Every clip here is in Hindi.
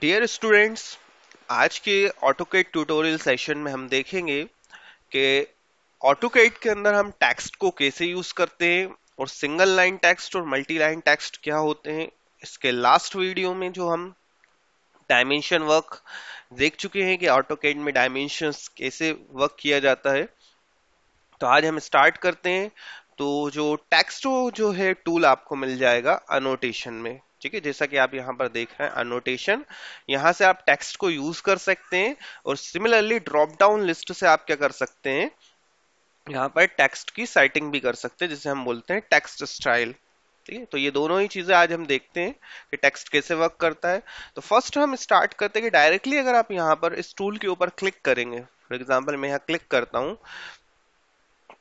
डियर स्टूडेंट्स आज के ऑटोकेट ट्यूटोरियल सेशन में हम देखेंगे कि ऑटोकेट के अंदर हम टेक्स्ट को कैसे यूज करते हैं और सिंगल लाइन टेक्स्ट और मल्टी लाइन टेक्स्ट क्या होते हैं इसके लास्ट वीडियो में जो हम डायमेंशन वर्क देख चुके हैं कि ऑटोकेट में डायमेंशन कैसे वर्क किया जाता है तो आज हम स्टार्ट करते हैं तो जो टेक्स्ट जो है टूल आपको मिल जाएगा अनोटेशन में ठीक है जैसा कि आप यहाँ पर देख रहे हैं अनोटेशन यहाँ से आप टेक्स्ट को यूज कर सकते हैं और सिमिलरली ड्रॉप डाउन लिस्ट से आप क्या कर सकते हैं यहाँ पर टेक्स्ट की साइटिंग भी कर सकते हैं जिसे हम बोलते हैं टेक्स्ट स्टाइल ठीक है तो ये दोनों ही चीजें आज हम देखते हैं कि टेक्स्ट कैसे वर्क करता है तो फर्स्ट हम स्टार्ट करते हैं कि डायरेक्टली अगर आप यहाँ पर इस टूल के ऊपर क्लिक करेंगे फॉर एग्जाम्पल मैं यहाँ क्लिक करता हूँ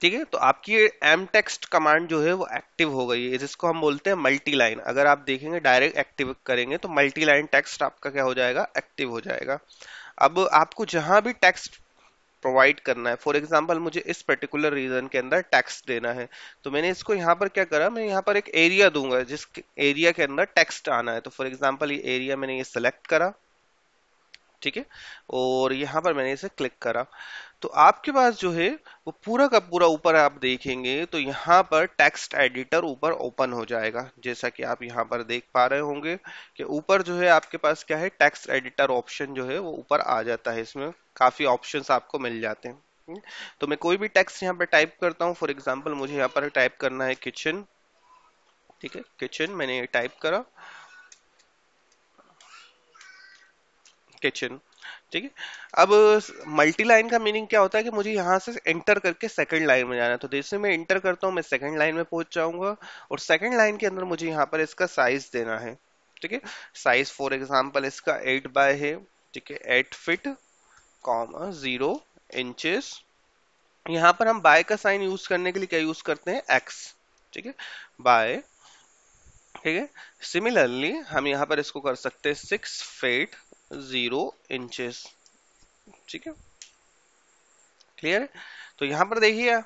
ठीक है तो आपकी एम टेक्स्ट कमांड जो है वो एक्टिव हो गई है जिसको हम बोलते हैं मल्टी लाइन अगर आप देखेंगे डायरेक्ट एक्टिव करेंगे तो मल्टी लाइन टेक्स्ट आपका क्या हो जाएगा एक्टिव हो जाएगा अब आपको जहां भी टेक्स्ट प्रोवाइड करना है फॉर एग्जाम्पल मुझे इस पर्टिकुलर रीजन के अंदर टैक्स देना है तो मैंने इसको यहाँ पर क्या करा मैं यहाँ पर एक एरिया दूंगा जिस एरिया के अंदर टेक्स्ट आना है तो फॉर एग्जाम्पल ये एरिया मैंने ये सिलेक्ट करा ठीक है और यहाँ पर मैंने इसे क्लिक करा तो आपके पास जो है वो पूरा का पूरा ऊपर आप देखेंगे तो यहाँ पर टेक्स्ट एडिटर ऊपर ओपन हो जाएगा जैसा कि आप यहाँ पर देख पा रहे होंगे कि ऊपर जो है आपके पास क्या है टेक्स्ट एडिटर ऑप्शन जो है वो ऊपर आ जाता है इसमें काफ़ी ऑप्शंस आपको मिल जाते हैं हम्म। तो मैं कोई भी टेक्स्ट यहाँ पर टाइप करता हूँ फॉर एग्जाम्पल मुझे यहाँ पर टाइप करना है किचन ठीक है किचन मैंने टाइप करा किचन ठीक है अब मल्टी लाइन का मीनिंग क्या होता है कि मुझे यहाँ से एंटर करके सेकंड लाइन में जाना है तो जैसे मैं एंटर करता हूँ मैं सेकंड लाइन में पहुंच जाऊंगा और सेकंड लाइन के अंदर मुझे यहाँ पर इसका साइज देना है ठीक है साइज फॉर एग्जाम्पल इसका एट बाय है ठीक है एट फिट कॉम जीरो इंचेस यहाँ पर हम बाय का साइन यूज करने के लिए क्या यूज करते हैं एक्स ठीक है बाय ठीक है सिमिलरली हम यहाँ पर इसको कर सकते हैं सिक्स फिट जीरो इंचेस ठीक है क्लियर तो यहां पर देखिए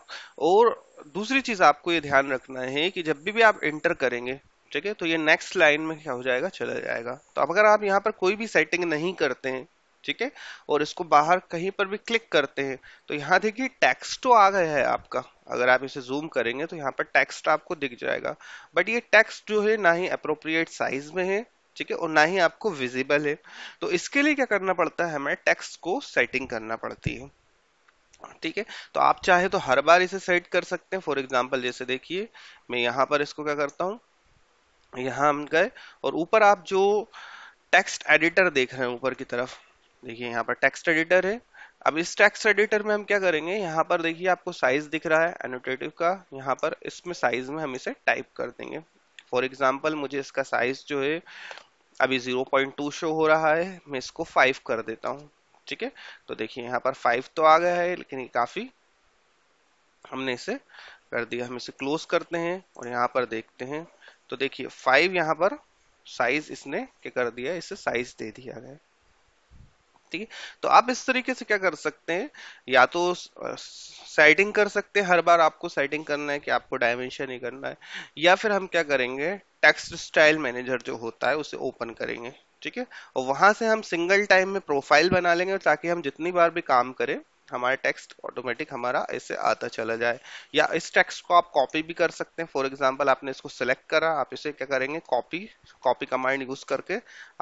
और दूसरी चीज आपको ये ध्यान रखना है कि जब भी भी आप इंटर करेंगे ठीक है तो ये नेक्स्ट लाइन में क्या हो जाएगा चला जाएगा तो अब अगर आप यहाँ पर कोई भी सेटिंग नहीं करते हैं ठीक है और इसको बाहर कहीं पर भी क्लिक करते हैं तो यहाँ देखिए टेक्स्ट तो आ गया है आपका अगर आप इसे जूम करेंगे तो यहाँ पर टेक्स्ट आपको दिख जाएगा बट ये टेक्स्ट जो है ना ही अप्रोप्रिएट साइज में है ठीक है और ना ही आपको विजिबल है तो इसके लिए क्या करना पड़ता है हमें टेक्स्ट को सेटिंग करना पड़ती है ठीक है तो आप चाहे तो हर बार इसे सेट कर सकते हैं फॉर एग्जाम्पल जैसे देखिए मैं यहाँ पर इसको क्या करता हूँ यहाँ हम गए और ऊपर आप जो टेक्स्ट एडिटर देख रहे हैं ऊपर की तरफ देखिए यहाँ पर टेक्स्ट एडिटर है अब इस टेक्स्ट एडिटर में हम क्या करेंगे यहाँ पर देखिए आपको साइज दिख रहा है एनोटेटिव का यहाँ पर इसमें साइज में हम इसे टाइप कर देंगे फॉर एग्जाम्पल मुझे इसका साइज जो है अभी 0.2 शो हो रहा है मैं इसको 5 कर देता हूँ ठीक है तो देखिए यहाँ पर 5 तो आ गया है लेकिन ये काफ़ी हमने इसे कर दिया हम इसे क्लोज करते हैं और यहाँ पर देखते हैं तो देखिए 5 यहाँ पर साइज इसने क्या कर दिया इसे साइज दे दिया गया सकती तो आप इस तरीके से क्या कर सकते हैं या तो साइटिंग कर सकते हैं हर बार आपको साइटिंग करना है कि आपको डायमेंशन ही करना है या फिर हम क्या करेंगे टेक्स्ट स्टाइल मैनेजर जो होता है उसे ओपन करेंगे ठीक है और वहां से हम सिंगल टाइम में प्रोफाइल बना लेंगे ताकि हम जितनी बार भी काम करें हमारे टेक्स्ट ऑटोमेटिक हमारा ऐसे आता चला जाए या इस टेक्स्ट को आप कॉपी भी कर सकते हैं फॉर एग्जांपल आपने इसको सेलेक्ट करा आप इसे क्या करेंगे कॉपी कॉपी कमांड यूज करके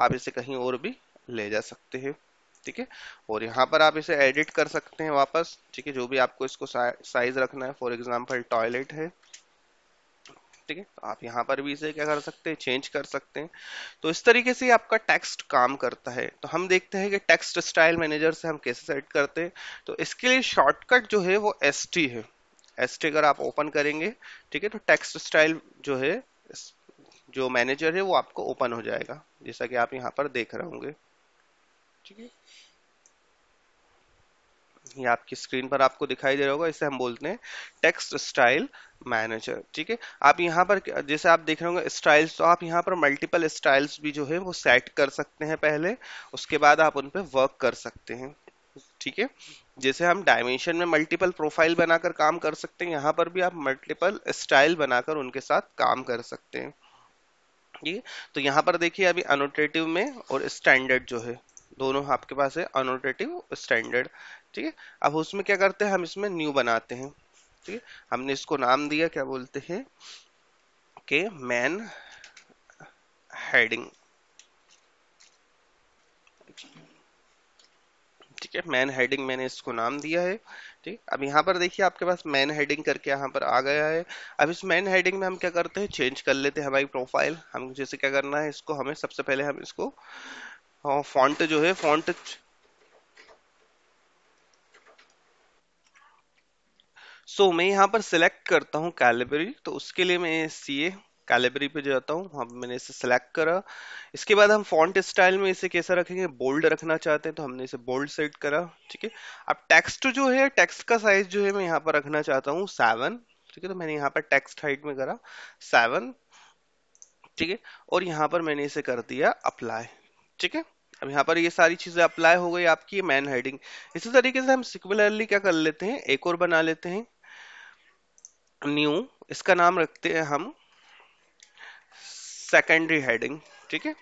आप इसे कहीं और भी ले जा सकते हैं ठीक है और यहाँ पर आप इसे एडिट कर सकते हैं वापस ठीक है जो भी आपको इसको साइज रखना है फॉर एग्जाम्पल टॉयलेट है ठीक है तो आप यहाँ पर भी इसे क्या कर सकते हैं चेंज कर सकते हैं तो इस तरीके से आपका टेक्स्ट काम करता है तो हम देखते हैं कि टेक्स्ट स्टाइल मैनेजर से हम कैसे सेट करते हैं तो इसके लिए शॉर्टकट जो है वो एस है एस अगर आप ओपन करेंगे ठीक है तो टेक्स्ट स्टाइल जो है जो मैनेजर है वो आपको ओपन हो जाएगा जैसा कि आप यहाँ पर देख रहे होंगे ठीक है ये आपकी स्क्रीन पर आपको दिखाई दे रहा होगा इसे हम बोलते हैं टेक्स्ट स्टाइल मैनेजर ठीक है आप यहाँ पर जैसे आप देख रहे होंगे स्टाइल्स तो आप यहाँ पर मल्टीपल स्टाइल्स भी जो है वो सेट कर सकते हैं पहले उसके बाद आप उन पर वर्क कर सकते हैं ठीक है जैसे हम डायमेंशन में मल्टीपल प्रोफाइल बनाकर काम कर सकते हैं यहाँ पर भी आप मल्टीपल स्टाइल बनाकर उनके साथ काम कर सकते हैं ठीक है तो यहाँ पर देखिए अभी अनोटेटिव में और स्टैंडर्ड जो है दोनों आपके पास है अनोटेटिव स्टैंडर्ड ठीक है अब उसमें क्या करते हैं हम इसमें न्यू बनाते हैं ठीक है हमने इसको नाम दिया क्या बोलते हैं के मैन हेडिंग ठीक है मैन हेडिंग मैंने इसको नाम दिया है ठीक अब यहाँ पर देखिए आपके पास मैन हेडिंग करके यहाँ पर आ गया है अब इस मैन हेडिंग में हम क्या करते हैं चेंज कर लेते हैं हमारी प्रोफाइल हम जैसे क्या करना है इसको हमें सबसे पहले हम इसको हाँ फॉन्ट जो है फॉन्ट सो so, मैं यहाँ पर सिलेक्ट करता हूँ कैलिबरी तो उसके लिए मैं सी ए कैलिबरी पे जाता हूँ हम हाँ, मैंने इसे सिलेक्ट करा इसके बाद हम फॉन्ट स्टाइल में इसे कैसा रखेंगे बोल्ड रखना चाहते हैं तो हमने इसे बोल्ड सेट करा ठीक है अब टेक्स्ट जो है टेक्स्ट का साइज जो है मैं यहाँ पर रखना चाहता हूँ सेवन ठीक है तो मैंने यहाँ पर टेक्स्ट हाइट में करा सेवन ठीक है और यहाँ पर मैंने इसे कर दिया अप्लाई ठीक है अब यहाँ पर ये सारी चीजें अप्लाई हो गई आपकी मैन हेडिंग इसी तरीके से हम सिक्वलरली क्या कर लेते हैं एक और बना लेते हैं न्यू इसका नाम रखते हैं हम सेकेंडरी हेडिंग ठीक है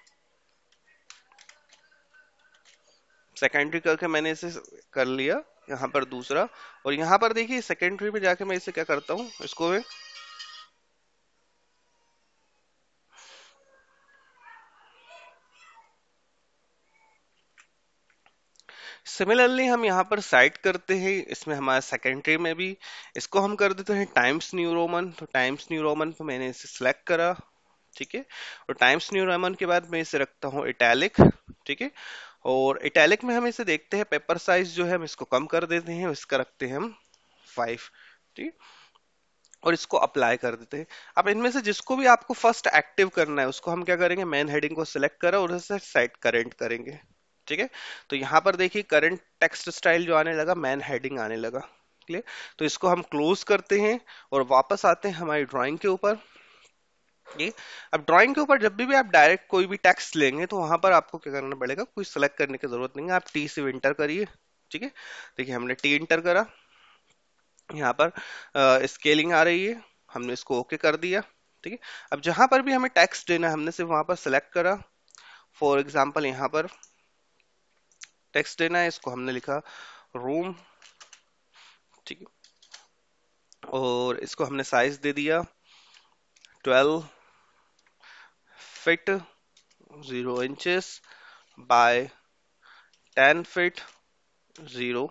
सेकेंडरी करके मैंने इसे कर लिया यहाँ पर दूसरा और यहाँ पर देखिए सेकेंडरी में जाके मैं इसे क्या करता हूँ इसको मैं सिमिलरली हम यहाँ पर साइट करते हैं इसमें हमारा सेकेंडरी में भी इसको हम कर देते हैं टाइम्स न्यू रोमन तो टाइम्स न्यू रोमन को मैंने इसे सिलेक्ट करा ठीक है और टाइम्स न्यू रोमन के बाद मैं इसे रखता हूँ इटैलिक ठीक है और इटैलिक में हम इसे देखते हैं पेपर साइज जो है हम इसको कम कर देते हैं इसका रखते हैं हम फाइव ठीक और इसको अप्लाई कर देते हैं अब इनमें से जिसको भी आपको फर्स्ट एक्टिव करना है उसको हम क्या करेंगे मेन हेडिंग को सिलेक्ट करा और उसे साइट करेंट करेंगे ठीक है तो यहाँ पर देखिए करंट टेक्स्ट स्टाइल जो आने लगा मैन हेडिंग आने लगा क्लियर तो इसको हम क्लोज करते हैं और वापस आते हैं हमारी ड्राइंग के ऊपर ये अब ड्राइंग के ऊपर जब भी, भी आप डायरेक्ट कोई भी टेक्स्ट लेंगे तो वहां पर आपको क्या करना पड़ेगा कुछ सेलेक्ट करने की जरूरत नहीं है आप टी से इंटर करिए ठीक है देखिए हमने टी इंटर करा यहाँ पर स्केलिंग आ रही है हमने इसको ओके okay कर दिया ठीक है अब जहां पर भी हमें टेक्स्ट देना है हमने सिर्फ वहां पर सिलेक्ट करा फॉर एग्जाम्पल यहाँ पर टेक्स्ट देना है इसको हमने लिखा रूम ठीक और इसको हमने साइज दे दिया twelve feet zero inches by ten feet zero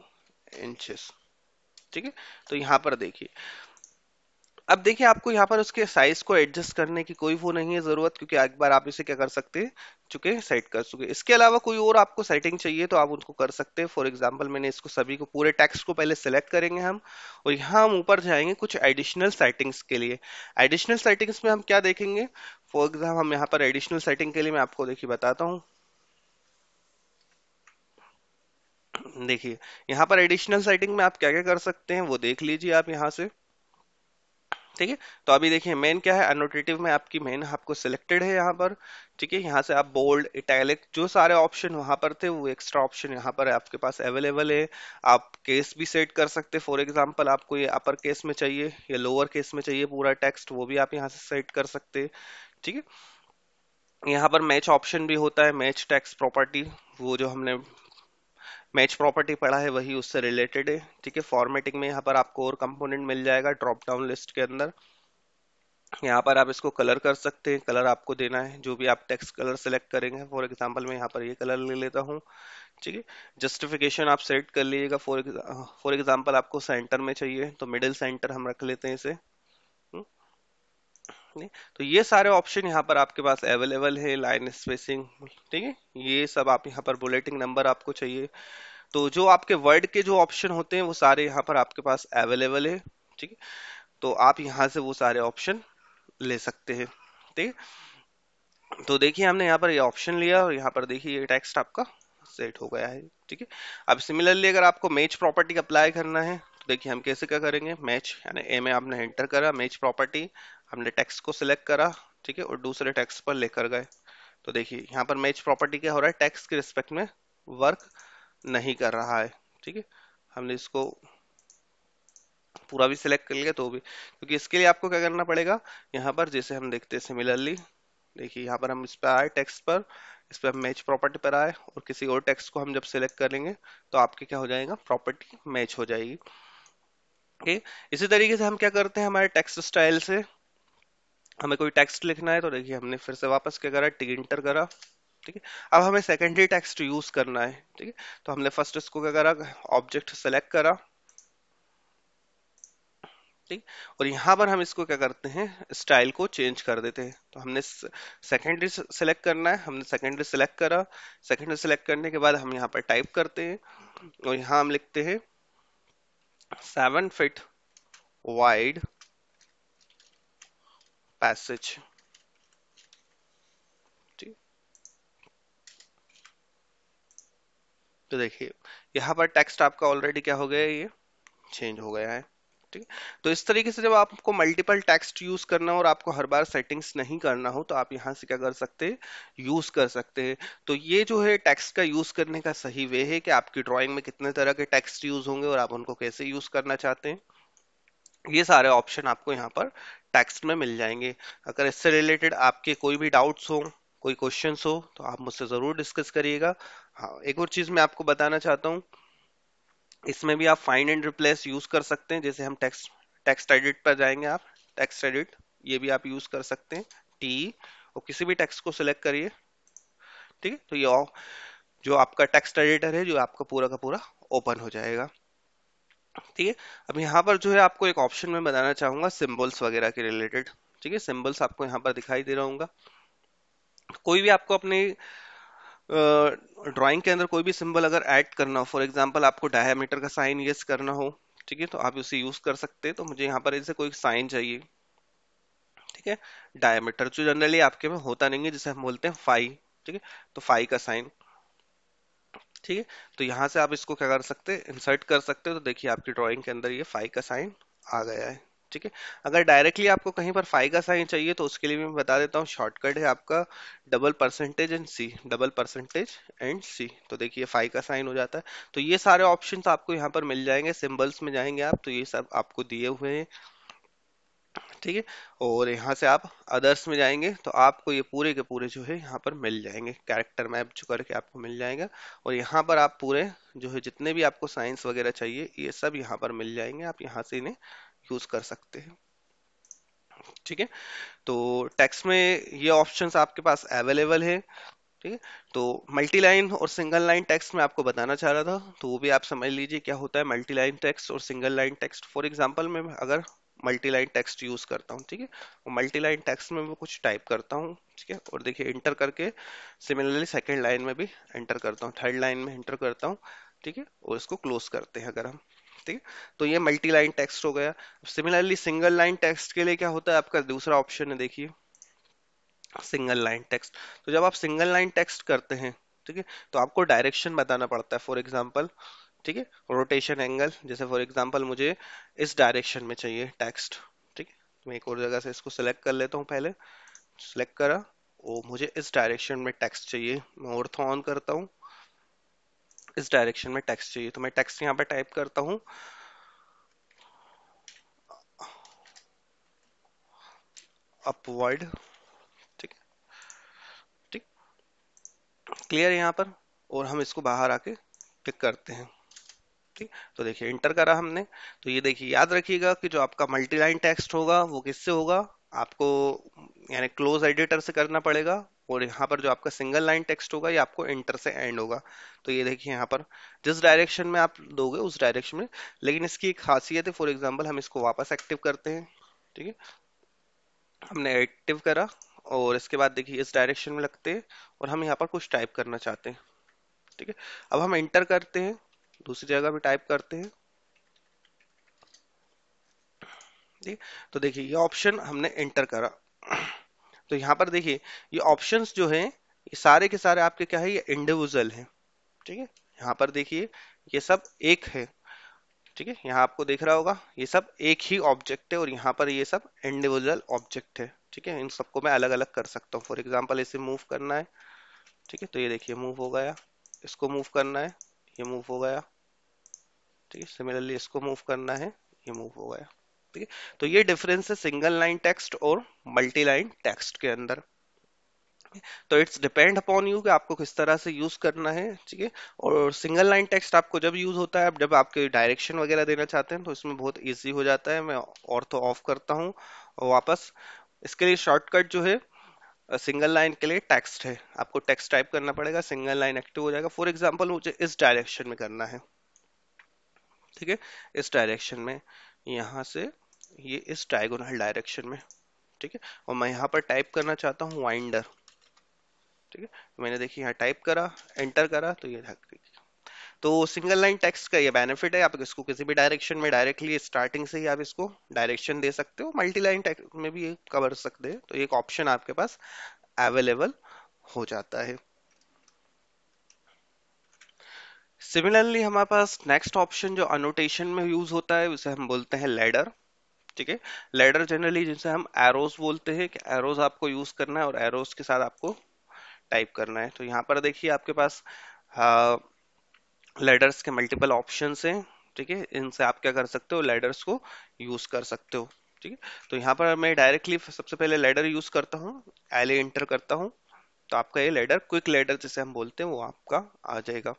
inches ठीक है तो यहाँ पर देखिए अब देखिए आपको यहाँ पर उसके साइज को एडजस्ट करने की कोई वो नहीं है जरूरत क्योंकि एक बार आप इसे क्या कर सकते हैं चुके सेट कर चुके इसके अलावा कोई और आपको सेटिंग चाहिए तो आप उनको कर सकते हैं फॉर एग्जाम्पल मैंने इसको सभी को पूरे टेक्स्ट को पहले सेलेक्ट करेंगे हम और यहाँ हम ऊपर जाएंगे कुछ एडिशनल सेटिंग्स के लिए एडिशनल सेटिंग्स में हम क्या देखेंगे फॉर एग्जाम्पल हम यहाँ पर एडिशनल सेटिंग के लिए मैं आपको देखिए बताता हूँ देखिए यहाँ पर एडिशनल सेटिंग में आप क्या क्या कर सकते हैं वो देख लीजिए आप यहाँ से ठीक है तो अभी देखिए मेन क्या है अनोटेटिव में आपकी मेन आपको सिलेक्टेड है यहाँ पर ठीक है यहाँ से आप बोल्ड इटैलिक जो सारे ऑप्शन वहाँ पर थे वो एक्स्ट्रा ऑप्शन यहाँ पर आपके पास अवेलेबल है आप केस भी सेट कर सकते फॉर एग्जाम्पल आपको ये अपर केस में चाहिए या लोअर केस में चाहिए पूरा टेक्स्ट वो भी आप यहाँ से सेट कर सकते ठीक है यहाँ पर मैच ऑप्शन भी होता है मैच टैक्स प्रॉपर्टी वो जो हमने मैच प्रॉपर्टी पढ़ा है वही उससे रिलेटेड है ठीक है फॉर्मेटिंग में यहाँ पर आपको और कंपोनेंट मिल जाएगा ड्रॉप डाउन लिस्ट के अंदर यहाँ पर आप इसको कलर कर सकते हैं कलर आपको देना है जो भी आप टेक्स्ट कलर सेलेक्ट करेंगे फॉर एग्जाम्पल मैं यहाँ पर ये कलर ले लेता हूँ ठीक है जस्टिफिकेशन आप सेट कर लीजिएगा फॉर फॉर एग्जाम्पल आपको सेंटर में चाहिए तो मिडिल सेंटर हम रख लेते हैं इसे नहीं? तो ये सारे ऑप्शन यहाँ पर आपके पास अवेलेबल है लाइन स्पेसिंग ठीक है ये सब आप यहाँ पर बुलेटिंग नंबर आपको चाहिए तो जो आपके वर्ड के जो ऑप्शन होते हैं वो सारे यहाँ पर आपके पास अवेलेबल है ठीक है तो आप यहाँ से वो सारे ऑप्शन ले सकते हैं ठीक है तो देखिए हमने यहाँ पर ये ऑप्शन लिया और यहाँ पर देखिए ये टेक्स्ट आपका सेट हो गया है ठीक है अब सिमिलरली अगर आपको मैच प्रॉपर्टी अप्लाई करना है तो देखिए हम कैसे क्या करेंगे मैच यानी ए में आपने एंटर करा मैच प्रॉपर्टी हमने टेक्स्ट को सिलेक्ट करा ठीक है और दूसरे टेक्स्ट पर लेकर गए तो देखिए यहाँ पर मैच प्रॉपर्टी क्या हो रहा है टेक्स्ट के रिस्पेक्ट में वर्क नहीं कर रहा है ठीक है हमने इसको पूरा भी सिलेक्ट कर लिया तो भी क्योंकि इसके लिए आपको क्या करना पड़ेगा यहाँ पर जैसे हम देखते हैं सिमिलरली देखिए यहाँ पर हम इस पर आए टेक्स्ट पर इस पर हम मैच प्रॉपर्टी पर आए और किसी और टेक्स्ट को हम जब सिलेक्ट करेंगे तो आपके क्या हो जाएगा प्रॉपर्टी मैच हो जाएगी ठीक इसी तरीके से हम क्या करते हैं हमारे टैक्स स्टाइल से हमें कोई टेक्स्ट लिखना है तो देखिए हमने फिर से वापस क्या करा टी इंटर करा ठीक है अब हमें सेकेंडरी टेक्स्ट यूज करना है ठीक है तो हमने फर्स्ट इसको क्या करा ऑब्जेक्ट सेलेक्ट करा ठीक और यहाँ पर हम इसको क्या करते हैं स्टाइल को चेंज कर देते हैं तो हमने सेकेंडरी सेलेक्ट करना है हमने सेकेंडरी सेलेक्ट करा सेकेंडरी सेलेक्ट करने के बाद हम यहाँ पर टाइप करते हैं और यहाँ हम लिखते हैं सेवन फिट वाइड passage तो देखिए यहाँ पर टेक्स्ट आपका ऑलरेडी क्या हो गया है ये चेंज हो गया है ठीक है तो इस तरीके से जब आपको मल्टीपल टेक्स्ट यूज करना हो और आपको हर बार सेटिंग्स नहीं करना हो तो आप यहाँ से क्या कर सकते हैं यूज कर सकते हैं तो ये जो है टेक्स्ट का यूज करने का सही वे है कि आपकी ड्राइंग में कितने तरह के टेक्स्ट यूज होंगे और आप उनको कैसे यूज करना चाहते हैं ये सारे ऑप्शन आपको यहाँ पर टेक्स्ट में मिल जाएंगे अगर इससे रिलेटेड आपके कोई भी डाउट्स हो कोई क्वेश्चन हो तो आप मुझसे ज़रूर डिस्कस करिएगा हाँ एक और चीज़ मैं आपको बताना चाहता हूँ इसमें भी आप फाइंड एंड रिप्लेस यूज़ कर सकते हैं जैसे हम टेक्स्ट टेक्स्ट एडिट पर जाएंगे आप टेक्स्ट एडिट ये भी आप यूज़ कर सकते हैं टी और किसी भी टेक्स्ट को सिलेक्ट करिए ठीक है तो ये जो आपका टेक्स्ट एडिटर है जो आपका पूरा का पूरा ओपन हो जाएगा ठीक है अब यहाँ पर जो है आपको एक ऑप्शन में बताना चाहूंगा सिम्बल्स वगैरह के रिलेटेड ठीक है सिम्बल्स आपको यहाँ पर दिखाई दे रहा कोई भी आपको अपने ड्राइंग के अंदर कोई भी सिंबल अगर ऐड करना हो फॉर एग्जांपल आपको डायमीटर का साइन यस करना हो ठीक है तो आप उसे यूज कर सकते हैं तो मुझे यहाँ पर ऐसे कोई साइन चाहिए ठीक है डायमीटर जो जनरली आपके में होता नहीं है जिसे हम बोलते हैं फाइव ठीक है तो फाइव का साइन ठीक है तो यहाँ से आप इसको क्या कर सकते हैं इंसर्ट कर सकते हो तो देखिए आपकी ड्राइंग के अंदर ये फाइव का साइन आ गया है ठीक है अगर डायरेक्टली आपको कहीं पर फाइव का साइन चाहिए तो उसके लिए मैं बता देता हूँ शॉर्टकट है आपका double percentage and C double percentage and C तो देखिए फाइव का साइन हो जाता है तो ये सारे ऑप्शन आपको यहाँ पर मिल जाएंगे सिम्बल्स में जाएंगे आप तो ये सब आपको दिए हुए हैं ठीक है और यहाँ से आप अदर्स में जाएंगे तो आपको ये पूरे के पूरे जो है यहाँ पर मिल जाएंगे कैरेक्टर मैप जो करके आपको मिल जाएगा और यहाँ पर आप पूरे जो है जितने भी आपको साइंस वगैरह चाहिए ये सब यहाँ पर मिल जाएंगे आप यहाँ से इन्हें यूज़ कर सकते हैं ठीक है तो टेक्स में ये ऑप्शन आपके पास अवेलेबल है ठीक है तो मल्टी लाइन और सिंगल लाइन टेक्स्ट में आपको बताना चाह रहा था तो वो भी आप समझ लीजिए क्या होता है मल्टी लाइन टेक्स्ट और single line text for example में अगर मल्टी लाइन टेक्स्ट यूज करता हूँ ठीक है मल्टी लाइन टेक्स्ट में मैं कुछ टाइप करता हूँ ठीक है और देखिए इंटर करके सिमिलरली सेकेंड लाइन में भी एंटर करता हूँ थर्ड लाइन में इंटर करता हूँ ठीक है और इसको क्लोज करते हैं अगर हम ठीक है तो ये मल्टी लाइन टेक्स्ट हो गया सिमिलरली सिंगल लाइन टेक्स्ट के लिए क्या होता है आपका दूसरा ऑप्शन है देखिए सिंगल लाइन टेक्स्ट तो जब आप सिंगल लाइन टेक्स्ट करते हैं ठीक है तो आपको डायरेक्शन बताना पड़ता है फॉर एग्जाम्पल ठीक है रोटेशन एंगल जैसे फॉर एग्जाम्पल मुझे इस डायरेक्शन में चाहिए टेक्स्ट ठीक है मैं एक और जगह से इसको सिलेक्ट कर लेता हूँ पहले सिलेक्ट करा और मुझे इस डायरेक्शन में टेक्स्ट चाहिए मैं ओर्थो ऑन करता हूँ इस डायरेक्शन में टेक्स्ट चाहिए तो मैं टेक्स्ट यहाँ पे टाइप करता हूँ अपवर्ड ठीक ठीक क्लियर है यहाँ पर और हम इसको बाहर आके क्लिक करते हैं डायरेक्टली तो देखिए इंटर करा हमने तो ये देखिए याद रखिएगा कि जो आपका मल्टी लाइन टेक्स्ट होगा वो किससे होगा आपको यानी क्लोज एडिटर से करना पड़ेगा और यहाँ पर जो आपका सिंगल लाइन टेक्स्ट होगा ये आपको इंटर से एंड होगा तो ये देखिए यहाँ पर जिस डायरेक्शन में आप दोगे उस डायरेक्शन में लेकिन इसकी एक खासियत है फॉर एग्जाम्पल हम इसको वापस एक्टिव करते हैं ठीक है हमने एक्टिव करा और इसके बाद देखिए इस डायरेक्शन में लगते हैं और हम यहाँ पर कुछ टाइप करना चाहते हैं ठीक है अब हम इंटर करते हैं दूसरी जगह भी टाइप करते हैं तो देखिए ये ऑप्शन हमने एंटर करा तो यहाँ पर देखिए ये ऑप्शंस जो है ये सारे के सारे आपके क्या है ये इंडिविजुअल है ठीक है यहाँ पर देखिए ये सब एक है ठीक है यहाँ आपको देख रहा होगा ये सब एक ही ऑब्जेक्ट है और यहाँ पर ये सब इंडिविजुअल ऑब्जेक्ट है ठीक है इन सबको मैं अलग अलग कर सकता हूँ फॉर एग्जाम्पल इसे मूव करना है ठीक है तो ये देखिए मूव हो गया इसको मूव करना है ये मूव हो गया ठीक है सिमिलरली इसको मूव करना है ये मूव हो गया ठीक है तो ये डिफरेंस है सिंगल लाइन टेक्स्ट और मल्टी लाइन टेक्स्ट के अंदर तो इट्स डिपेंड अपॉन यू कि आपको किस तरह से यूज करना है ठीक है और सिंगल लाइन टेक्स्ट आपको जब यूज होता है आप जब आपके डायरेक्शन वगैरह देना चाहते हैं तो इसमें बहुत इजी हो जाता है मैं और तो ऑफ करता हूँ वापस इसके लिए शॉर्टकट जो है सिंगल लाइन के लिए टेक्स्ट है आपको टेक्स्ट टाइप करना पड़ेगा सिंगल लाइन एक्टिव हो जाएगा फॉर एग्जाम्पल मुझे इस डायरेक्शन में करना है ठीक है इस डायरेक्शन में यहाँ से ये इस डायगोनल डायरेक्शन में ठीक है और मैं यहाँ पर टाइप करना चाहता हूँ वाइंडर ठीक है मैंने देखिए यहाँ टाइप करा एंटर करा तो ये तो सिंगल लाइन टेक्स्ट का ये बेनिफिट है आप इसको किसी भी डायरेक्शन में डायरेक्टली स्टार्टिंग से ही आप इसको डायरेक्शन दे सकते हो मल्टी लाइन टेक्स्ट में भी ये कवर सकते हैं तो एक ऑप्शन आपके पास अवेलेबल हो जाता है सिमिलरली हमारे पास नेक्स्ट ऑप्शन जो अनोटेशन में यूज होता है उसे हम बोलते हैं लेडर ठीक है लेडर जनरली जिसे हम एरोज बोलते हैं कि एरोज आपको यूज करना है और एरोज के साथ आपको टाइप करना है तो यहाँ पर देखिए आपके पास हाँ, लेडर्स के मल्टीपल ऑप्शन हैं ठीक है इनसे आप क्या कर सकते हो लेडर्स को यूज कर सकते हो ठीक है तो यहाँ पर मैं डायरेक्टली सबसे पहले लेडर यूज करता हूँ एल इंटर करता हूँ तो आपका ये लेडर क्विक लेडर जिसे हम बोलते हैं वो आपका आ जाएगा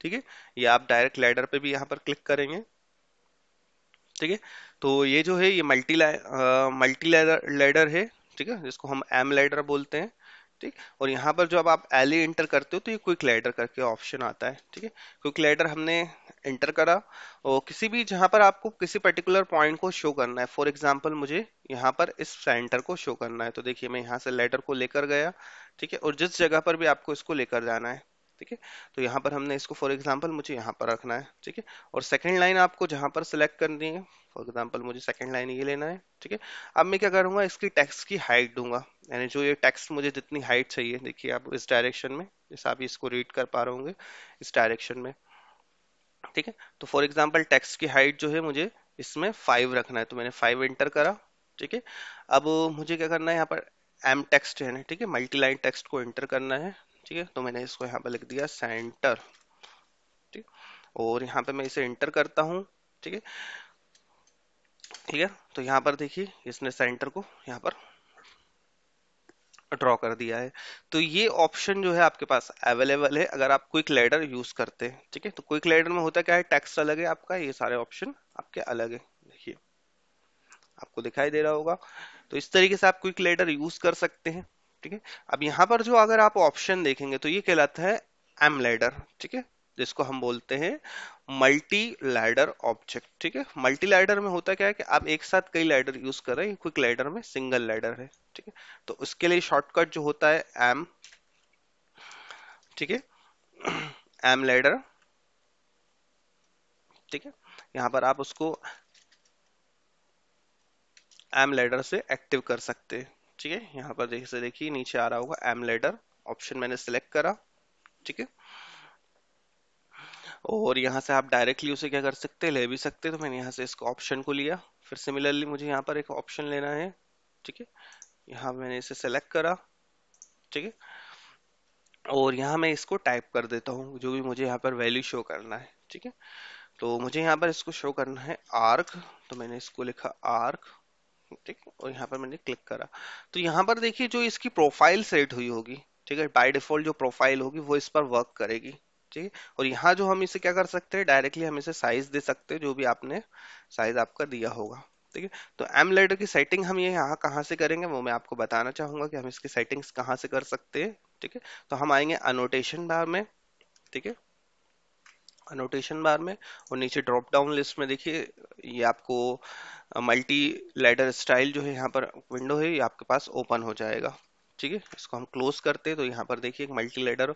ठीक है ये आप डायरेक्ट लेडर पे भी यहाँ पर क्लिक करेंगे ठीक है तो ये जो है ये मल्टी मल्टी लेडर है ठीक है जिसको हम एम लेडर बोलते हैं ठीक और यहाँ पर जो अब आप एली इंटर करते हो तो ये क्विक लेटर करके ऑप्शन आता है ठीक है क्विक लेटर हमने इंटर करा और किसी भी जहाँ पर आपको किसी पर्टिकुलर पॉइंट को शो करना है फॉर एग्जाम्पल मुझे यहाँ पर इस सेंटर को शो करना है तो देखिए मैं यहाँ से लेटर को लेकर गया ठीक है और जिस जगह पर भी आपको इसको लेकर जाना है ठीक है तो यहाँ पर हमने इसको फॉर एग्जाम्पल मुझे यहाँ पर रखना है ठीक है और सेकेंड लाइन आपको जहाँ पर सिलेक्ट करनी है फॉर एग्जाम्पल मुझे सेकेंड लाइन ये लेना है ठीक है अब मैं क्या करूँगा इसकी टेक्स की हाइट दूंगा यानी जो ये टेक्स मुझे जितनी हाइट चाहिए देखिए आप इस डायरेक्शन में जैसे आप इसको रीड कर पा रहे होंगे इस डायरेक्शन में ठीक है तो फॉर एग्जाम्पल टेक्स की हाइट जो है मुझे इसमें फाइव रखना है तो मैंने फाइव एंटर करा ठीक है अब मुझे क्या करना है यहाँ पर एम टेक्स्ट है ठीक है मल्टी लाइन टेक्स्ट को एंटर करना है ठीक है तो मैंने इसको यहाँ पर लिख दिया सेंटर ठीक और यहाँ पे मैं इसे इंटर करता हूँ ठीक है ठीक है तो यहाँ पर देखिए इसने सेंटर को यहाँ पर ड्रॉ कर दिया है तो ये ऑप्शन जो है आपके पास अवेलेबल है अगर आप क्विक लेडर यूज करते हैं ठीक है तो क्विक लेडर में होता क्या है टेक्स्ट अलग है आपका ये सारे ऑप्शन आपके अलग है देखिए आपको दिखाई दे रहा होगा तो इस तरीके से आप क्विक लेडर यूज कर सकते हैं ठीक है अब यहां पर जो अगर आप ऑप्शन देखेंगे तो ये कहलाता है एम लेडर ठीक है जिसको हम बोलते हैं मल्टी लैडर ऑब्जेक्ट ठीक है मल्टी लैडर में होता क्या है कि आप एक साथ कई लैडर यूज कर रहे हैं क्विक लैडर में सिंगल लैडर है ठीक है तो उसके लिए शॉर्टकट जो होता है एम ठीक है एम लैडर ठीक है यहां पर आप उसको एम लैडर से एक्टिव कर सकते हैं ठीक है यहाँ पर देखिए देखिए नीचे आ रहा होगा एम लेडर ऑप्शन मैंने सिलेक्ट करा ठीक है और यहाँ से आप डायरेक्टली उसे क्या कर सकते ले भी सकते तो मैंने यहाँ से इसको ऑप्शन को लिया फिर सिमिलरली मुझे यहाँ पर एक ऑप्शन लेना है ठीक है यहाँ मैंने इसे सेलेक्ट करा ठीक है और यहाँ मैं इसको टाइप कर देता हूँ जो भी मुझे यहाँ पर वैल्यू शो करना है ठीक है तो मुझे यहाँ पर इसको शो करना है आर्क तो मैंने इसको लिखा आर्क ठीक और यहाँ पर मैंने क्लिक करा तो यहाँ पर देखिए जो इसकी प्रोफाइल सेट हुई होगी ठीक है बाय डिफॉल्ट जो प्रोफाइल होगी वो इस पर वर्क करेगी ठीक है और यहाँ जो हम इसे क्या कर सकते हैं डायरेक्टली हम इसे साइज दे सकते हैं जो भी आपने साइज आपका दिया होगा ठीक है तो एम लेटर की सेटिंग हम ये यहाँ कहाँ से करेंगे वो मैं आपको बताना चाहूंगा कि हम इसकी सेटिंग्स कहाँ से कर सकते हैं ठीक है तो हम आएंगे अनोटेशन बार में ठीक है नोटेशन बार में और नीचे ड्रॉप डाउन लिस्ट में देखिए ये आपको मल्टी लेडर स्टाइल जो है यहाँ पर विंडो है ये आपके पास ओपन हो जाएगा ठीक है इसको हम क्लोज करते हैं तो यहाँ पर देखिए मल्टी लेडर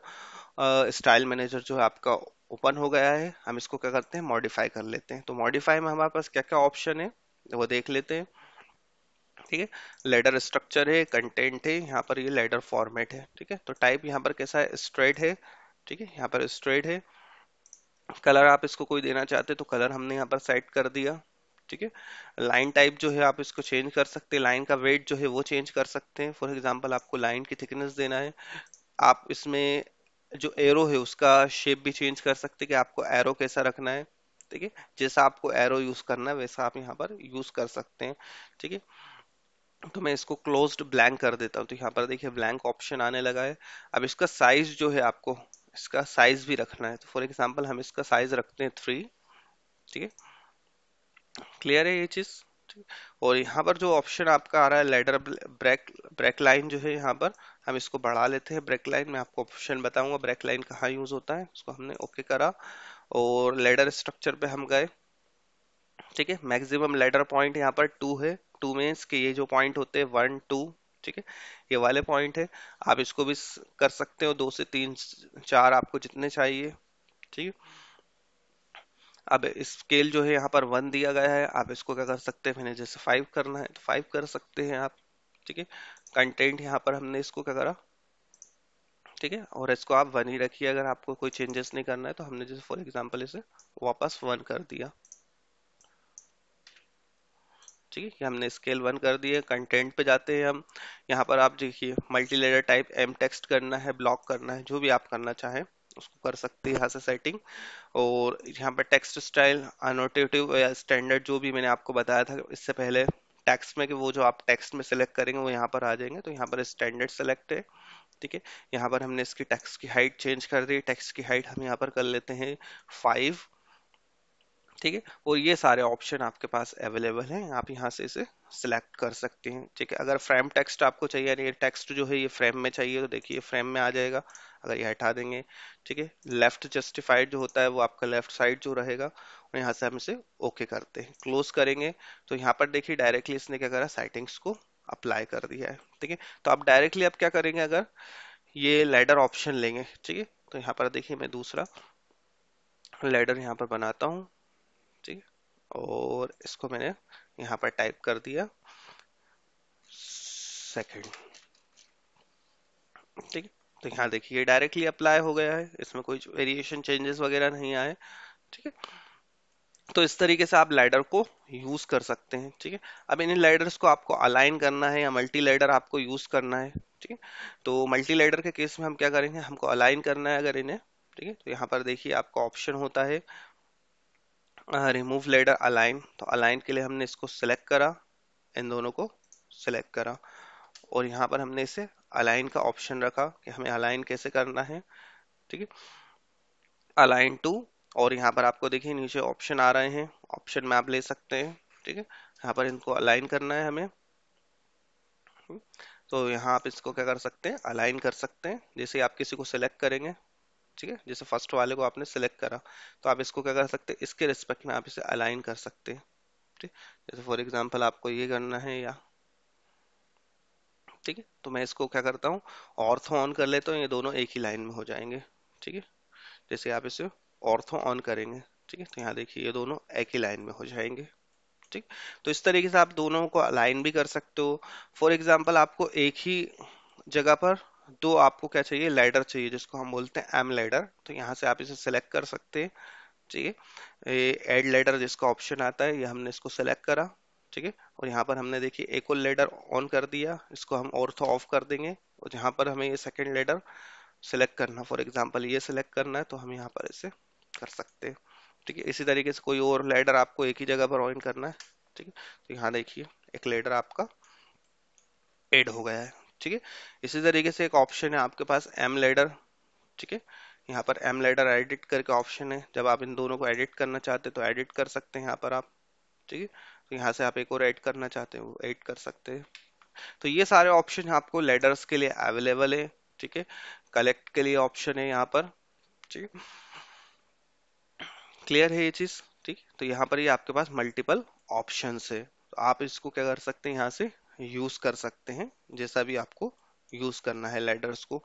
स्टाइल मैनेजर जो है आपका ओपन हो गया है हम इसको क्या करते हैं मॉडिफाई कर लेते हैं तो मॉडिफाई में हमारे पास क्या क्या ऑप्शन है वो देख लेते हैं ठीक है लेडर स्ट्रक्चर है कंटेंट है यहाँ पर ये लेडर फॉर्मेट है ठीक है तो टाइप यहाँ पर कैसा है स्ट्रेट है ठीक है यहाँ पर स्ट्रेट है कलर आप इसको कोई देना चाहते तो कलर हमने यहाँ पर सेट कर दिया ठीक है लाइन टाइप जो है आप इसको चेंज कर सकते हैं लाइन का वेट जो है वो चेंज कर सकते हैं फॉर एग्जाम्पल आपको लाइन की थिकनेस देना है आप इसमें जो एरो है उसका शेप भी चेंज कर सकते हैं कि आपको एरो कैसा रखना है ठीक है जैसा आपको एरो यूज करना है वैसा आप यहाँ पर यूज कर सकते हैं ठीक है तो मैं इसको क्लोज्ड ब्लैंक कर देता हूँ तो यहाँ पर देखिए ब्लैंक ऑप्शन आने लगा है अब इसका साइज जो है आपको इसका साइज भी रखना है तो फॉर एग्जाम्पल हम इसका साइज रखते हैं थ्री ठीक है क्लियर है ये चीज़ और यहाँ पर जो ऑप्शन आपका आ रहा है लेडर ब्रेक ब्रेक लाइन जो है यहाँ पर हम इसको बढ़ा लेते हैं ब्रेक लाइन में आपको ऑप्शन बताऊंगा ब्रेक लाइन कहाँ यूज होता है उसको हमने ओके करा और लेडर स्ट्रक्चर पे हम गए ठीक है मैक्सिमम लेडर पॉइंट यहाँ पर टू है टू मीन्स के ये जो पॉइंट होते हैं वन टू ठीक है ये वाले पॉइंट है आप इसको भी कर सकते हो दो से तीन चार आपको जितने चाहिए ठीक है अब स्केल जो है यहाँ पर वन दिया गया है आप इसको क्या कर सकते हैं मैंने जैसे फाइव करना है तो फाइव कर सकते हैं आप ठीक है कंटेंट यहाँ पर हमने इसको क्या करा ठीक है और इसको आप वन ही रखिए अगर आपको कोई चेंजेस नहीं करना है तो हमने जैसे फॉर एग्जांपल इसे वापस वन कर दिया ठीक है हमने स्केल वन कर दिए कंटेंट पे जाते हैं हम यहाँ पर आप देखिए मल्टी लेयर टाइप एम टेक्स्ट करना है ब्लॉक करना है जो भी आप करना चाहें उसको कर सकते हैं यहाँ से सेटिंग और यहाँ पर टेक्स्ट स्टाइल अनोटेटिव या स्टैंडर्ड जो भी मैंने आपको बताया था इससे पहले टेक्स्ट में कि वो जो आप टेक्स्ट में सेलेक्ट करेंगे वो यहाँ पर आ जाएंगे तो यहाँ पर स्टैंडर्ड सेलेक्ट है ठीक है यहाँ पर हमने इसकी टेक्स्ट की हाइट चेंज कर दी टेक्स्ट की हाइट हम यहाँ पर कर लेते हैं फाइव ठीक है और ये सारे ऑप्शन आपके पास अवेलेबल हैं आप यहाँ से इसे सिलेक्ट कर सकते हैं ठीक है अगर फ्रेम टेक्स्ट आपको चाहिए यानी टेक्स्ट जो है ये फ्रेम में चाहिए तो देखिए फ्रेम में आ जाएगा अगर ये हटा देंगे ठीक है लेफ्ट जस्टिफाइड जो होता है वो आपका लेफ्ट साइड जो रहेगा और यहाँ से हम इसे ओके करते हैं क्लोज करेंगे तो यहाँ पर देखिए डायरेक्टली इसने क्या करा साइटिंग्स को अप्लाई कर दिया है ठीक है तो आप डायरेक्टली आप क्या करेंगे अगर ये लेडर ऑप्शन लेंगे ठीक है तो यहाँ पर देखिए मैं दूसरा लेडर यहाँ पर बनाता हूँ ठीक है और इसको मैंने यहाँ पर टाइप कर दिया सेकंड ठीक तो यहाँ देखिए डायरेक्टली अप्लाई हो गया है इसमें कोई वेरिएशन चेंजेस वगैरह नहीं आए ठीक है तो इस तरीके से आप लैडर को यूज कर सकते हैं ठीक है अब इन लैडर्स को आपको अलाइन करना है या मल्टी लैडर आपको यूज करना है ठीक है तो मल्टी लैडर के केस में हम क्या करेंगे हमको अलाइन करना है अगर इन्हें ठीक है तो यहाँ पर देखिए आपका ऑप्शन होता है रिमूव लेडर अलाइन तो अलाइन के लिए हमने इसको सिलेक्ट करा इन दोनों को सिलेक्ट करा और यहाँ पर हमने इसे अलाइन का ऑप्शन रखा कि हमें अलाइन कैसे करना है ठीक है अलाइन टू और यहाँ पर आपको देखिए नीचे ऑप्शन आ रहे हैं ऑप्शन में आप ले सकते हैं ठीक है यहाँ पर इनको अलाइन करना है हमें तो यहाँ आप इसको क्या कर सकते हैं अलाइन कर सकते हैं जैसे आप किसी को सिलेक्ट करेंगे ठीक है जैसे फर्स्ट वाले को आपने सेलेक्ट करा तो आप इसको क्या कर सकते हैं इसके रिस्पेक्ट में आप इसे अलाइन कर सकते हैं ठीक जैसे फॉर एग्जाम्पल आपको ये करना है या ठीक है तो मैं इसको क्या करता हूँ ऑर्थो ऑन कर लेता हूँ ये दोनों एक ही लाइन में हो जाएंगे ठीक है जैसे आप इसे ऑर्थो ऑन करेंगे ठीक है तो यहाँ देखिए ये दोनों एक ही लाइन में हो जाएंगे ठीक तो इस तरीके से आप दोनों को अलाइन भी कर सकते हो फॉर एग्जाम्पल आपको एक ही जगह पर दो आपको क्या चाहिए लेडर चाहिए जिसको हम बोलते हैं एम लेडर तो यहाँ से आप इसे सेलेक्ट कर सकते हैं ठीक है एड लेडर जिसका ऑप्शन आता है ये हमने इसको सेलेक्ट करा ठीक है और यहाँ पर हमने देखिए एक और लेडर ऑन कर दिया इसको हम ऑर्थो ऑफ कर देंगे और यहाँ पर हमें ये सेकेंड लेडर सेलेक्ट करना फॉर एग्जाम्पल ये सेलेक्ट करना है तो हम यहाँ पर इसे कर सकते हैं ठीक है इसी तरीके से कोई और लेडर आपको एक ही जगह पर ऑन करना है ठीक है तो यहाँ देखिए एक लेडर आपका एड हो गया है ठीक है इसी तरीके से एक ऑप्शन है आपके पास एम लेडर ठीक है यहाँ पर एम लेडर एडिट करके ऑप्शन है जब आप इन दोनों को एडिट करना चाहते हैं तो एडिट कर सकते हैं यहाँ पर आप ठीक है तो यहाँ से आप एक और एड करना चाहते हैं वो एड कर सकते हैं तो ये सारे ऑप्शन आपको लेडर्स के लिए अवेलेबल है ठीक है कलेक्ट के लिए ऑप्शन है यहाँ पर ठीक है क्लियर है ये चीज ठीक तो यहाँ पर ये आपके पास मल्टीपल ऑप्शन है तो आप इसको क्या कर सकते हैं यहाँ से यूज कर सकते हैं जैसा भी आपको यूज करना है लेडर्स को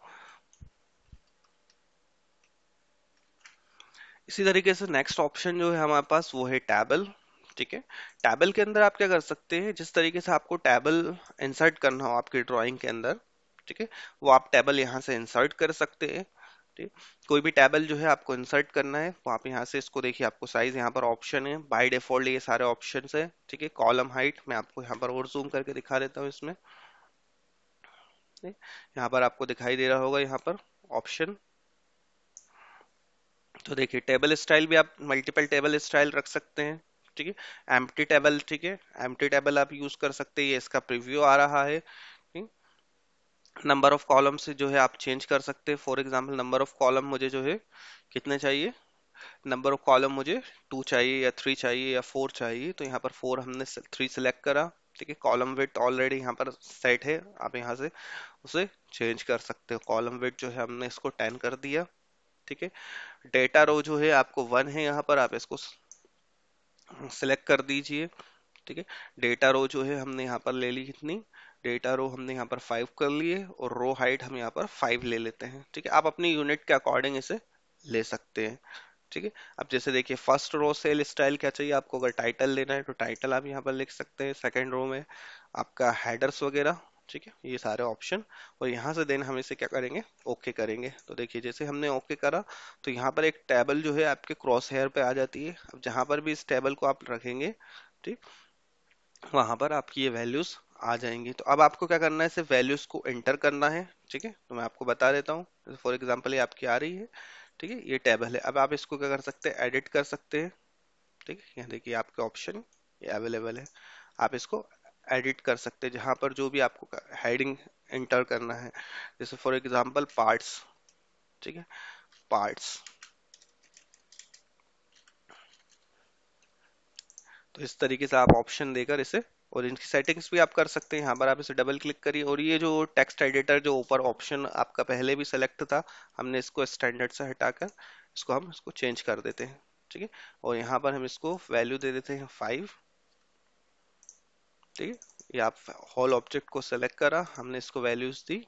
इसी तरीके से नेक्स्ट ऑप्शन जो है हमारे पास वो है टैबल ठीक है टैबल के अंदर आप क्या कर सकते हैं जिस तरीके से आपको टैबल इंसर्ट करना हो आपकी ड्राइंग के अंदर ठीक है वो आप टेबल यहाँ से इंसर्ट कर सकते हैं ठीक कोई भी टेबल जो है आपको इंसर्ट करना है वहाँ तो पे यहाँ से इसको देखिए आपको साइज यहाँ पर ऑप्शन है बाई डिफॉल्ट ये सारे ऑप्शन है ठीक है कॉलम हाइट मैं आपको यहाँ पर और जूम करके दिखा देता हूँ इसमें यहाँ पर आपको दिखाई दे रहा होगा यहाँ पर ऑप्शन तो देखिए टेबल स्टाइल भी आप मल्टीपल टेबल स्टाइल रख सकते हैं ठीक है एम्प्टी टेबल ठीक है एम्प्टी टेबल आप यूज कर सकते हैं ये इसका प्रीव्यू आ रहा है नंबर ऑफ कॉलम से जो है आप चेंज कर सकते हैं for example number of column मुझे जो है कितने चाहिए नंबर ऑफ कॉलम मुझे टू चाहिए या थ्री चाहिए या फोर चाहिए तो यहाँ पर फोर हमने थ्री सेलेक्ट करा ठीक है कॉलम वेट ऑलरेडी यहाँ पर सेट है आप यहाँ से उसे चेंज कर सकते हो कॉलम वेट जो है हमने इसको टेन कर दिया ठीक है डेटा रो जो है आपको वन है यहाँ पर आप इसको सिलेक्ट कर दीजिए ठीक है डेटा रो जो है हमने यहाँ पर ले ली कितनी डेटा रो हमने यहाँ पर फाइव कर लिए और रो हाइट हम यहाँ पर फाइव ले लेते हैं ठीक है आप अपनी यूनिट के अकॉर्डिंग इसे ले सकते हैं ठीक है अब जैसे देखिए फर्स्ट रो सेल स्टाइल क्या चाहिए आपको अगर टाइटल लेना है तो टाइटल आप यहाँ पर लिख सकते हैं सेकेंड रो में आपका हैडर्स वगैरह ठीक है ये सारे ऑप्शन और यहाँ से देन हम इसे क्या करेंगे ओके करेंगे तो देखिए जैसे हमने ओके करा तो यहाँ पर एक टेबल जो है आपके क्रॉस हेयर पे आ जाती है अब जहां पर भी इस टेबल को आप रखेंगे ठीक वहां पर आपकी ये वैल्यूज आ जाएंगे तो अब आपको क्या करना है सिर्फ वैल्यूज को एंटर करना है ठीक है तो मैं आपको बता देता हूँ फॉर एग्जाम्पल ये आपकी आ रही है ठीक है ये टेबल है अब आप इसको क्या कर सकते हैं एडिट कर सकते हैं ठीक है यहाँ देखिए आपके ऑप्शन ये अवेलेबल है आप इसको एडिट कर सकते हैं जहाँ पर जो भी आपको हेडिंग एंटर करना है जैसे फॉर एग्जाम्पल पार्ट्स ठीक है पार्ट्स तो इस तरीके से आप ऑप्शन देकर इसे और इनकी सेटिंग्स भी आप कर सकते हैं यहाँ पर आप इसे डबल क्लिक करिए और ये जो टेक्स्ट एडिटर जो ऊपर ऑप्शन आपका पहले भी सेलेक्ट था हमने इसको स्टैंडर्ड से हटाकर इसको हम इसको चेंज कर देते हैं ठीक है और यहाँ पर हम इसको वैल्यू दे देते हैं फाइव ठीक है ये आप हॉल ऑब्जेक्ट को सेलेक्ट करा हमने इसको वैल्यूज दी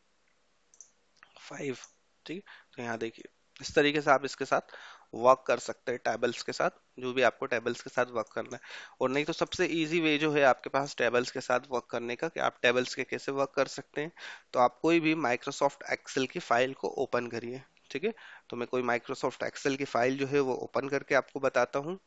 फाइव ठीक है तो यहाँ देखिए इस तरीके से आप इसके साथ वर्क कर सकते हैं टेबल्स के साथ जो भी आपको टेबल्स के साथ वर्क करना है और नहीं तो सबसे इजी वे जो है आपके पास टेबल्स के साथ वर्क करने का कि आप टेबल्स के कैसे वर्क कर सकते हैं तो आप कोई भी माइक्रोसॉफ्ट एक्सेल की फाइल को ओपन करिए ठीक है तो मैं कोई माइक्रोसॉफ्ट एक्सेल की फाइल जो है वो ओपन करके आपको बताता हूँ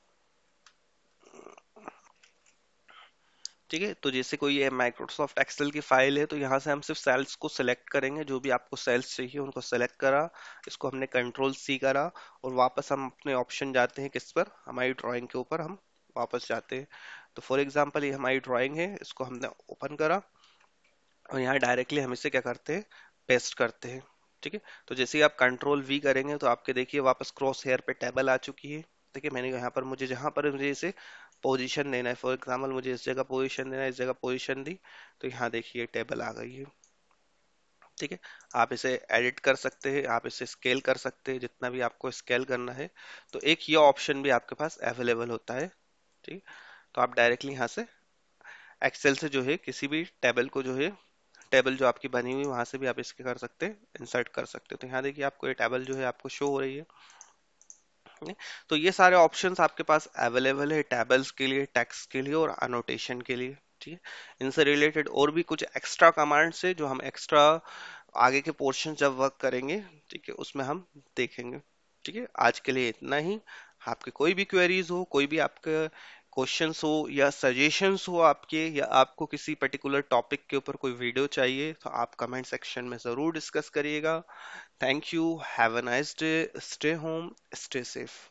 ठीक है तो जैसे कोई ये माइक्रोसॉफ्ट एक्सेल की फाइल है तो यहाँ से हम सिर्फ सेल्स को सिलेक्ट करेंगे जो भी आपको सेल्स चाहिए उनको सेलेक्ट करा इसको हमने कंट्रोल सी करा और वापस हम अपने ऑप्शन जाते हैं किस पर हमारी ड्राइंग के ऊपर हम वापस जाते हैं तो फॉर एग्जाम्पल ये हमारी ड्राइंग है इसको हमने ओपन करा और यहाँ डायरेक्टली हम इसे क्या करते हैं पेस्ट करते हैं ठीक है तो जैसे ही आप कंट्रोल वी करेंगे तो आपके देखिए वापस क्रॉस हेयर पे टेबल आ चुकी है ठीक है मैंने यहाँ पर मुझे जहाँ पर मुझे इसे पोजीशन देना है फॉर एग्जाम्पल मुझे इस जगह पोजीशन देना है इस जगह पोजीशन दी तो यहाँ देखिए टेबल आ गई है ठीक है आप इसे एडिट कर सकते हैं आप इसे स्केल कर सकते हैं जितना भी आपको स्केल करना है तो एक ये ऑप्शन भी आपके पास अवेलेबल होता है ठीक तो आप डायरेक्टली यहाँ से एक्सेल से जो है किसी भी टेबल को जो है टेबल जो आपकी बनी हुई वहां से भी आप इसके कर सकते हैं इंसर्ट कर सकते हैं तो यहाँ देखिए आपको ये टेबल जो है आपको शो हो रही है तो ये सारे ऑप्शन आपके पास अवेलेबल है टेबल्स के लिए टेक्स के लिए और अनोटेशन के लिए ठीक है इनसे रिलेटेड और भी कुछ एक्स्ट्रा कमांड्स है जो हम एक्स्ट्रा आगे के पोर्शन जब वर्क करेंगे ठीक है उसमें हम देखेंगे ठीक है आज के लिए इतना ही आपके कोई भी क्वेरीज हो कोई भी आपके क्वेश्चंस हो या सजेशंस हो आपके या आपको किसी पर्टिकुलर टॉपिक के ऊपर कोई वीडियो चाहिए तो आप कमेंट सेक्शन में ज़रूर डिस्कस करिएगा thank you have a nice day stay home stay safe